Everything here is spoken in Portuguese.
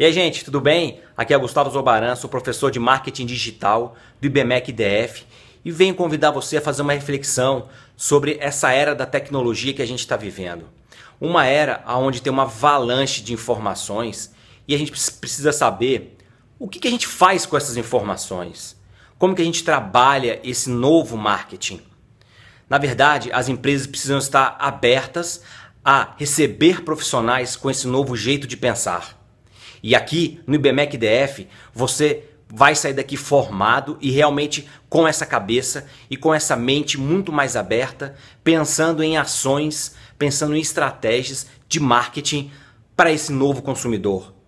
E aí, gente, tudo bem? Aqui é Gustavo Zobaran, sou professor de marketing digital do IBMEC DF e venho convidar você a fazer uma reflexão sobre essa era da tecnologia que a gente está vivendo. Uma era onde tem uma avalanche de informações e a gente precisa saber o que, que a gente faz com essas informações, como que a gente trabalha esse novo marketing. Na verdade, as empresas precisam estar abertas a receber profissionais com esse novo jeito de pensar. E aqui no IBMEC DF, você vai sair daqui formado e realmente com essa cabeça e com essa mente muito mais aberta, pensando em ações, pensando em estratégias de marketing para esse novo consumidor,